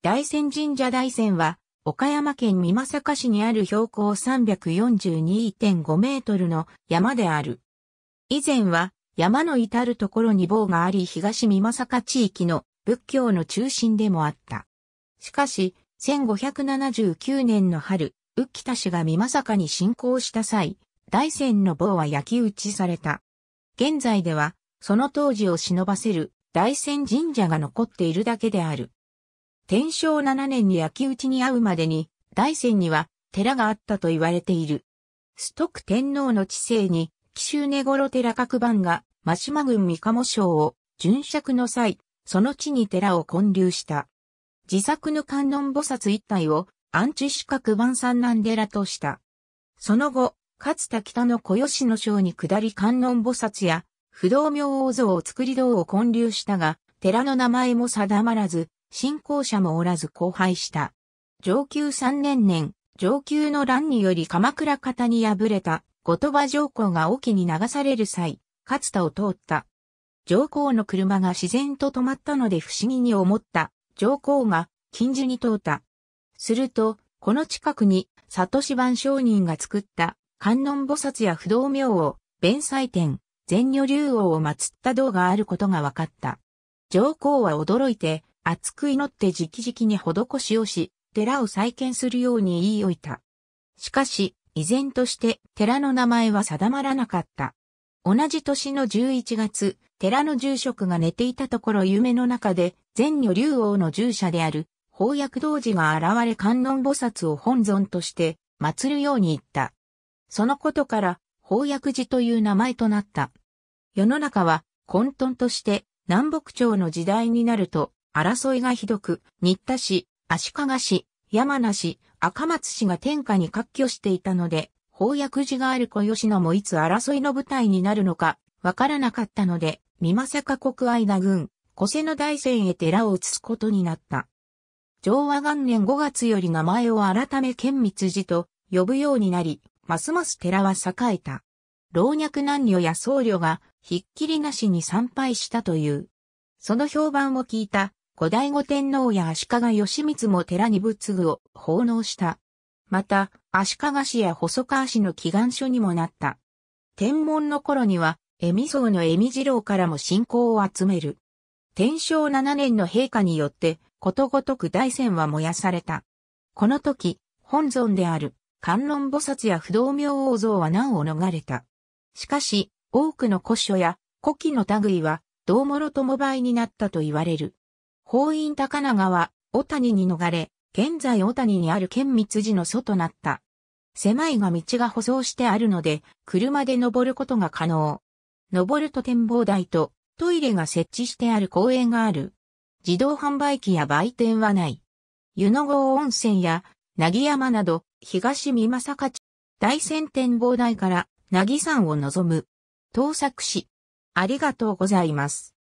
大仙神社大仙は、岡山県美作市にある標高342.5メートルの山である。以前は、山の至るところに棒があり東美作地域の仏教の中心でもあった。しかし、1579年の春、宇喜田氏が美作に侵攻した際、大仙の棒は焼き打ちされた。現在では、その当時を忍ばせる大仙神社が残っているだけである。天正七年に焼き討ちに遭うまでに、大仙には寺があったと言われている。ストク天皇の治世に、紀州根頃寺各番が、真島郡三鴨省を、巡釈の際、その地に寺を建立した。自作の観音菩薩一体を、安置四角番三南寺とした。その後、かつた北の小吉野省に下り観音菩薩や、不動明王像を作り堂を建立したが、寺の名前も定まらず、信仰者もおらず荒廃した。上級三年年、上級の乱により鎌倉方に敗れた、後鳥羽上皇が沖に流される際、勝田を通った。上皇の車が自然と止まったので不思議に思った。上皇が近所に通った。すると、この近くに、里芝番商人が作った観音菩薩や不動明王、弁祭天、善女竜王を祀った道があることが分かった。上皇は驚いて、熱く祈って直々に施しをし、寺を再建するように言い置いた。しかし、依然として寺の名前は定まらなかった。同じ年の11月、寺の住職が寝ていたところ夢の中で、前女竜王の従者である、宝薬道寺が現れ観音菩薩を本尊として、祀るように言った。そのことから、宝薬寺という名前となった。世の中は混沌として南北朝の時代になると争いがひどく、新田氏、足利氏、山梨、赤松氏が天下に割拠していたので、法薬寺がある小吉野もいつ争いの舞台になるのか、わからなかったので、三政国愛田軍、小瀬の大戦へ寺を移すことになった。昭和元年5月より名前を改め県密寺と呼ぶようになり、ますます寺は栄えた。老若男女や僧侶がひっきりなしに参拝したという。その評判を聞いた後醍醐天皇や足利義満も寺に仏具を奉納した。また、足利氏や細川氏の祈願書にもなった。天文の頃には、恵美僧の恵美二郎からも信仰を集める。天正七年の陛下によって、ことごとく大戦は燃やされた。この時、本尊である観音菩薩や不動明王像は難を逃れた。しかし、多くの古書や古記の類は、どうもろとも倍になったと言われる。法院高永は、小谷に逃れ、現在小谷にある県密寺の祖となった。狭いが道が舗装してあるので、車で登ることが可能。登ると展望台とトイレが設置してある公園がある。自動販売機や売店はない。湯の郷温泉や、なぎ山など、東美正町大山展望台から、なぎ山を望む。盗作し、ありがとうございます。